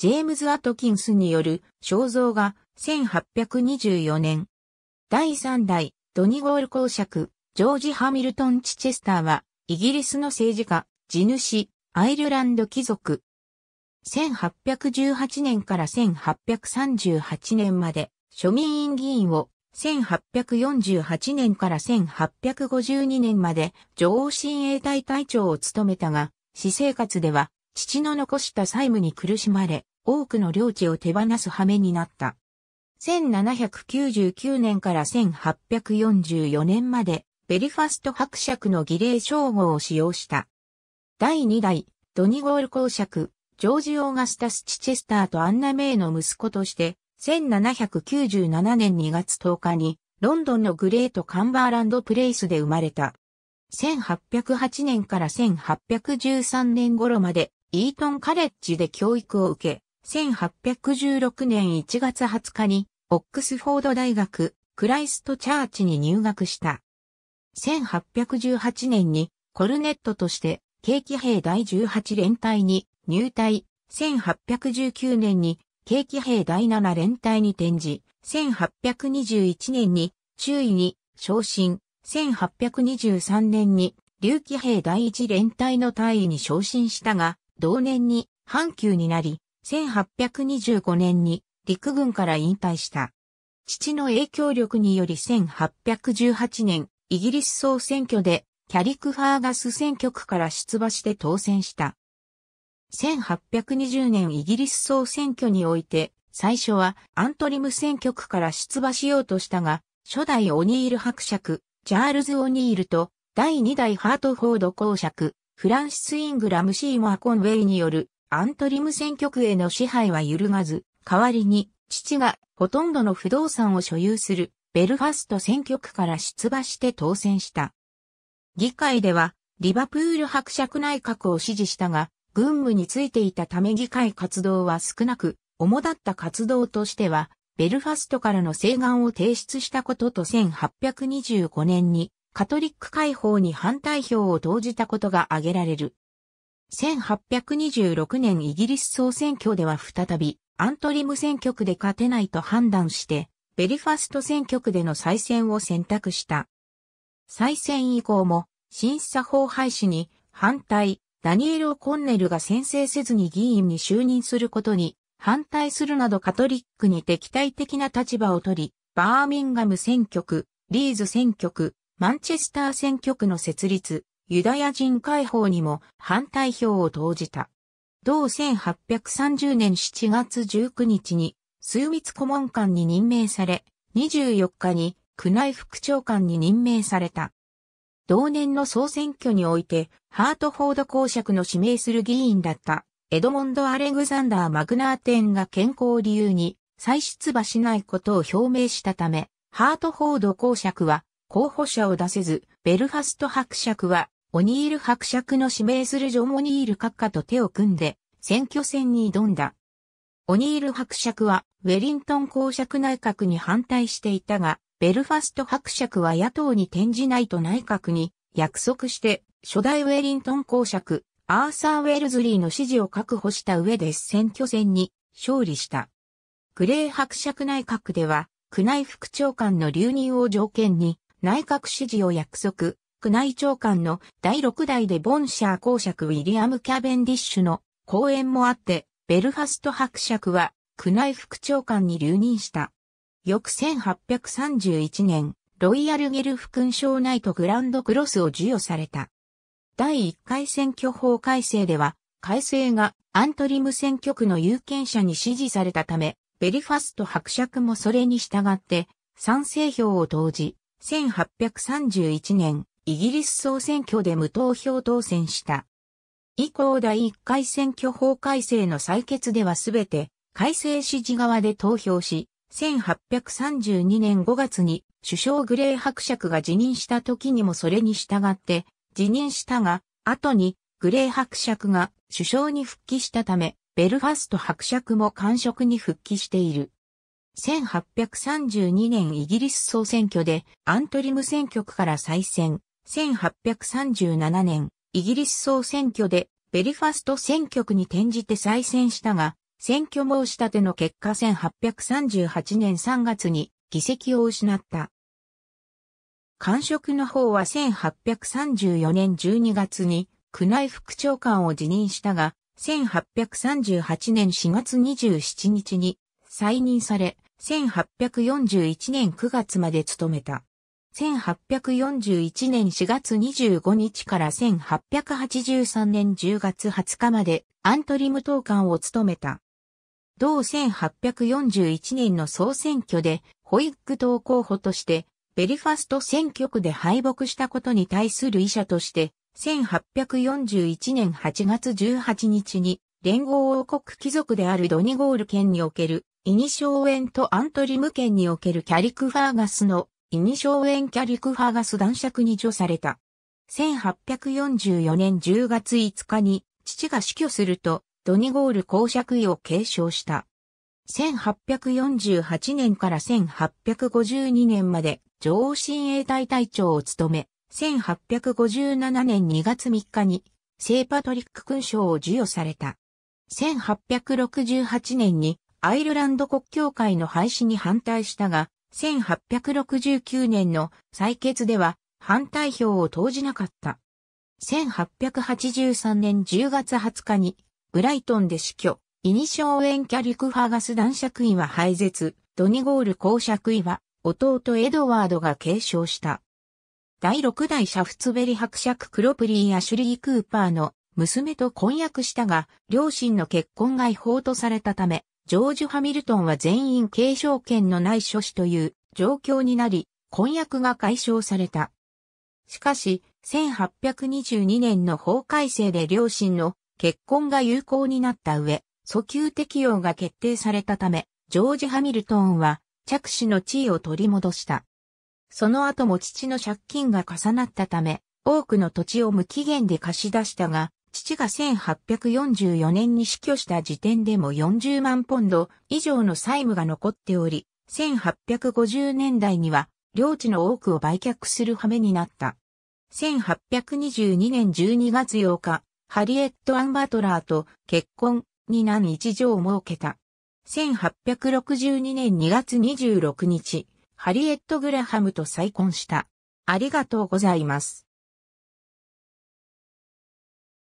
ジェームズ・アトキンスによる肖像画1824年。第3代ドニゴール公爵、ジョージ・ハミルトン・チチェスターは、イギリスの政治家、地主、アイルランド貴族。1818年から1838年まで、庶民院議員を、1848年から1852年まで、女王親衛隊隊長を務めたが、私生活では、父の残した債務に苦しまれ、多くの領地を手放す羽目になった。1799年から1844年まで、ベリファスト伯爵の儀礼称号を使用した。第2代、ドニゴール公爵、ジョージ・オーガスタス・チチェスターとアンナ・メイの息子として、1797年2月10日に、ロンドンのグレート・カンバーランド・プレイスで生まれた。1808年から1813年頃まで、イートンカレッジで教育を受け、1816年1月20日に、オックスフォード大学、クライストチャーチに入学した。1818年に、コルネットとして、軽気兵第18連隊に入隊。1819年に、軽気兵第7連隊に転じ、1821年に、中尉に昇進、1823年に、竜騎兵第一連隊の隊員に昇進したが、同年に阪急になり、1825年に陸軍から引退した。父の影響力により1818年、イギリス総選挙でキャリク・ファーガス選挙区から出馬して当選した。1820年イギリス総選挙において、最初はアントリム選挙区から出馬しようとしたが、初代オニール伯爵、チャールズ・オニールと第2代ハートフォード公爵、フランシス・イングラム・シーモア・コンウェイによるアントリム選挙区への支配は揺るがず、代わりに父がほとんどの不動産を所有するベルファスト選挙区から出馬して当選した。議会ではリバプール伯爵内閣を支持したが、軍務についていたため議会活動は少なく、主だった活動としては、ベルファストからの請願を提出したことと1825年にカトリック解放に反対票を投じたことが挙げられる。1826年イギリス総選挙では再び、アントリム選挙区で勝てないと判断して、ベリファスト選挙区での再選を選択した。再選以降も、審査法廃止に反対、ダニエル・オコンネルが宣誓せずに議員に就任することに反対するなどカトリックに敵対的な立場を取り、バーミンガム選挙区、リーズ選挙区、マンチェスター選挙区の設立、ユダヤ人解放にも反対票を投じた。同1830年7月19日に、数密顧問官に任命され、24日に区内副長官に任命された。同年の総選挙において、ハートフォード公爵の指名する議員だった、エドモンド・アレグザンダー・マグナーテンが健康を理由に再出馬しないことを表明したため、ハートフォード公爵は候補者を出せず、ベルファスト伯爵は、オニール伯爵の指名するジョン・オニール閣下と手を組んで、選挙戦に挑んだ。オニール伯爵は、ウェリントン公爵内閣に反対していたが、ベルファスト伯爵は野党に転じないと内閣に約束して、初代ウェリントン公爵、アーサー・ウェルズリーの支持を確保した上で選挙戦に勝利した。グレー伯爵内閣では、区内副長官の留任を条件に、内閣支持を約束、区内長官の第6代でボンシャー公爵ウィリアム・キャベンディッシュの講演もあって、ベルファスト伯爵は区内副長官に留任した。翌1831年、ロイヤルゲルフ勲章ナイトグランドクロスを授与された。第1回選挙法改正では、改正がアントリム選挙区の有権者に支持されたため、ベリファスト伯爵もそれに従って、賛成票を投じ、1831年、イギリス総選挙で無投票当選した。以降第1回選挙法改正の採決ではすべて改正支持側で投票し、1832年5月に首相グレー伯爵が辞任した時にもそれに従って辞任したが、後にグレー伯爵が首相に復帰したため、ベルファスト伯爵も官職に復帰している。1832年イギリス総選挙でアントリム選挙区から再選。1837年、イギリス総選挙でベリファスト選挙区に転じて再選したが、選挙申し立ての結果1838年3月に議席を失った。官職の方は1834年12月に宮内副長官を辞任したが、1838年4月27日に再任され、1841年9月まで務めた。1841年4月25日から1883年10月20日までアントリム党官を務めた。同1841年の総選挙でホイッグ党候補としてベリファスト選挙区で敗北したことに対する医者として1841年8月18日に連合王国貴族であるドニゴール県におけるイニショーエンとアントリム県におけるキャリクファーガスのイニショーエンキャリクファーガス男爵に除された。1844年10月5日に父が死去するとドニゴール公爵位を継承した。1848年から1852年まで女王親衛隊隊長を務め、1857年2月3日に聖パトリック勲章を授与された。1868年にアイルランド国教会の廃止に反対したが、1869年の採決では反対票を投じなかった。1883年10月20日に、ブライトンで死去、イニショーエンキャリク・ファーガス男爵位は廃絶、ドニゴール公爵位は、弟エドワードが継承した。第6代シャフツベリ伯爵クロプリー・やシュリー・クーパーの娘と婚約したが、両親の結婚が違法とされたため、ジョージ・ハミルトンは全員継承権のない諸子という状況になり、婚約が解消された。しかし、1822年の法改正で両親の結婚が有効になった上、訴求適用が決定されたため、ジョージ・ハミルトンは着手の地位を取り戻した。その後も父の借金が重なったため、多くの土地を無期限で貸し出したが、父が1844年に死去した時点でも40万ポンド以上の債務が残っており、1850年代には領地の多くを売却する羽目になった。1822年12月8日、ハリエット・アン・バトラーと結婚に何一条を設けた。1862年2月26日、ハリエット・グラハムと再婚した。ありがとうございます。